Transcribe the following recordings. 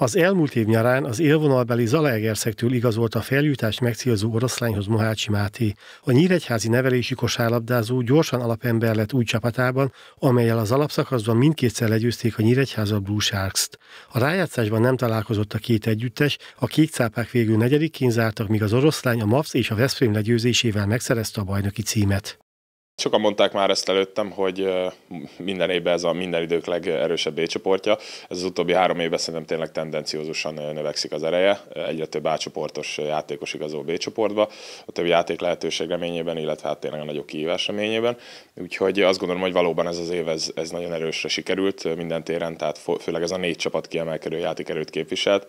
Az elmúlt év nyarán az élvonalbeli Zalaegerszektől igazolt a feljutást megcélzó oroszlányhoz Mohácsi Máté. A nyíregyházi nevelési kosárlabdázó gyorsan alapember lett új csapatában, amelyel az alapszakaszban mindkétszer legyőzték a Nyíregyháza Blue Sharks-t. A rájátszásban nem találkozott a két együttes, a két cápák végül negyedikén zártak, míg az oroszlány a MAFS és a Veszprém legyőzésével megszerezte a bajnoki címet. Sokan mondták már ezt előttem, hogy minden évben ez a minden idők legerősebb B csoportja. Ez az utóbbi három évben szerintem tényleg tendenciózusan növekszik az ereje. Egyre több A csoportos játékos igazol B csoportba, a több játék lehetőség reményében, illetve hát tényleg a nagyobb kihívás reményében. Úgyhogy azt gondolom, hogy valóban ez az év ez, ez nagyon erősre sikerült minden téren, tehát főleg ez a négy csapat kiemelkedő játékerőt képviselt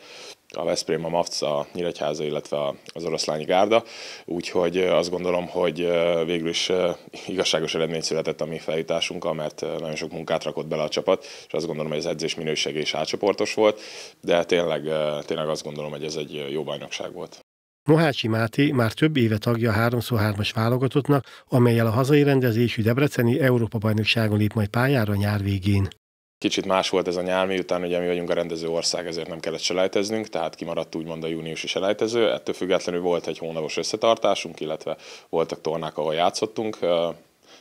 a Veszprém, a MAFC, a Nyíregyháza, illetve az oroszlányi gárda. Úgyhogy azt gondolom, hogy végül is igazságos eredmény született a mi feljutásunkkal, mert nagyon sok munkát rakott bele a csapat, és azt gondolom, hogy az edzés minősége is átcsoportos volt, de tényleg, tényleg azt gondolom, hogy ez egy jó bajnokság volt. Mohácsi Máté már több éve tagja a 3x3-as válogatottnak, amelyel a hazai rendezésű Debreceni Európa-bajnokságon lép majd pályára nyár végén. Kicsit más volt ez a nyár, miután ugye mi vagyunk a rendező ország, ezért nem kellett selejteznünk, tehát kimaradt úgymond a júniusi selejtező. Ettől függetlenül volt egy hónapos összetartásunk, illetve voltak tornák, ahol játszottunk.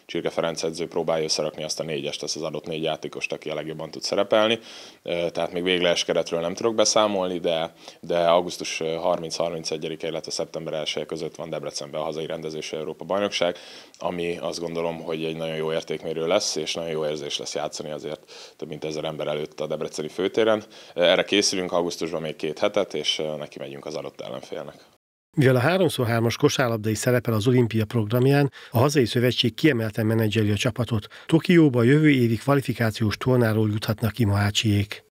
Csirke Ferenc edző próbálja összerakni azt a négyest, azt az adott négy játékost, aki a legjobban tud szerepelni. Tehát még végleges keretről nem tudok beszámolni, de, de augusztus 30-31-e, illetve szeptember 1 között van Debrecenben a hazai rendezés Európa Bajnokság, ami azt gondolom, hogy egy nagyon jó értékmérő lesz, és nagyon jó érzés lesz játszani azért több mint ezer ember előtt a Debreceni főtéren. Erre készülünk augusztusban még két hetet, és neki megyünk az adott ellenfélnek. Mivel a 3x3-as kosárlabdai szerepel az olimpia programján, a hazai szövetség kiemelten menedzseli a csapatot. Tokióba a jövő évi kvalifikációs tornáról juthatnak ki Mohácsiék.